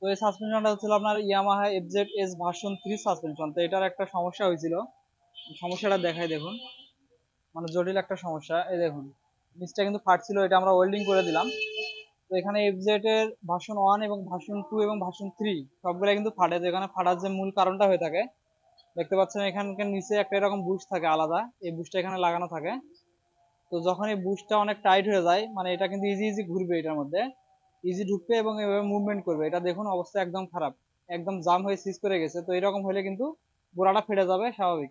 তো এই সাসপেনশনটা হচ্ছিল আপনার Yamaha FZ S version three suspension তো এটার একটা সমস্যা হয়েছিল সমস্যাটা দেখাই দেখুন মানে জটিল একটা সমস্যা এই দেখুন নিচটা কিন্তু ফাটছিল এটা আমরা ওয়েল্ডিং করে দিলাম তো এখানে এফজেড এর ভার্সন ওয়ান এবং ভার্সন টু এবং ভার্সন থ্রি সবগুলো কিন্তু ফাটে এখানে ফাটার যে মূল কারণটা হয়ে থাকে দেখতে পাচ্ছেন এখানকার নিচে একটা এরকম বুশ থাকে আলাদা এই বুশটা এখানে লাগানো থাকে তো যখন এই বুশটা অনেক টাইট হয়ে যায় মানে এটা কিন্তু ইজি ইজি ঘুরবে এটার মধ্যে ইজি ঢুকবে এবং এভাবে মুভমেন্ট করবে এটা দেখুন অবস্থা একদম খারাপ একদম জাম হয়ে সিজ করে গেছে তো এরকম হলে কিন্তু বোড়াটা ফেটে যাবে স্বাভাবিক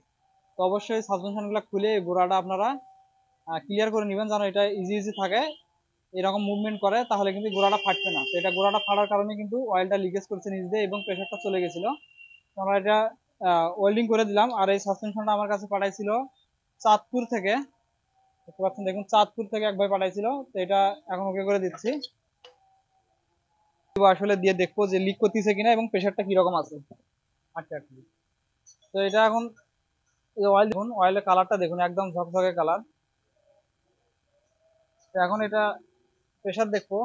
তো অবশ্যই সাসপেনশনগুলো খুলে বোড়াটা আপনারা ক্লিয়ার করে নেবেন যেন এটা ইজি ইজি থাকে এরকম মুভমেন্ট করে তাহলে কিন্তু গোড়াটা ফাটবে না তো এটা গোড়াটা ফাটার কারণে কিন্তু অয়েলটা লিকেজ করছে নিজ দিয়ে এবং প্রেশারটা চলে গেছিল আমরা এটা ওয়েল্ডিং করে দিলাম আর এই সাসপেনশনটা আমার কাছে পাঠাইছিল চাঁদপুর থেকে দেখতে পাচ্ছেন দেখুন চাঁদপুর থেকে একবার পাঠাইছিল তো এটা এখন ওকে করে দিচ্ছি আসলে দিয়ে দেখবো যে লিক করতেছে কিনা এবং প্রেশারটা কিরকম আছে আচ্ছা, আচ্ছা তো এটা এখন অয়েল দেখুন অয়েলের কালারটা দেখুন একদম ঝকঝকে কালার এখন এটা প্রেশার দেখবো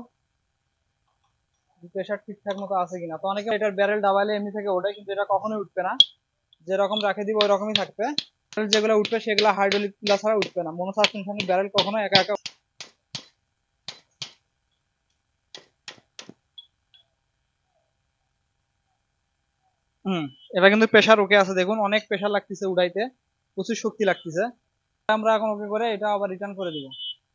প্রেশার ঠিকঠাক মতো আছে কিনা তো অনেকে এটার ব্যারেল ডাবাইলে এমনি থেকে ওঠে কিন্তু এটা কখনোই উঠবে না যেরকম রাখে দিব ওই রকমই থাকবে যেগুলো উঠবে সেগুলো হাইড্রোলিক ছাড়া উঠবে না মনো ব্যারেল কখনো একা একা এটা কিন্তু প্রেশার ওকে আছে দেখুন অনেক প্রেশার লাগতেছে উড়াইতে প্রচুর শক্তি লাগতেছে আমরা এখন ওকে করে এটা আবার রিটার্ন করে দিব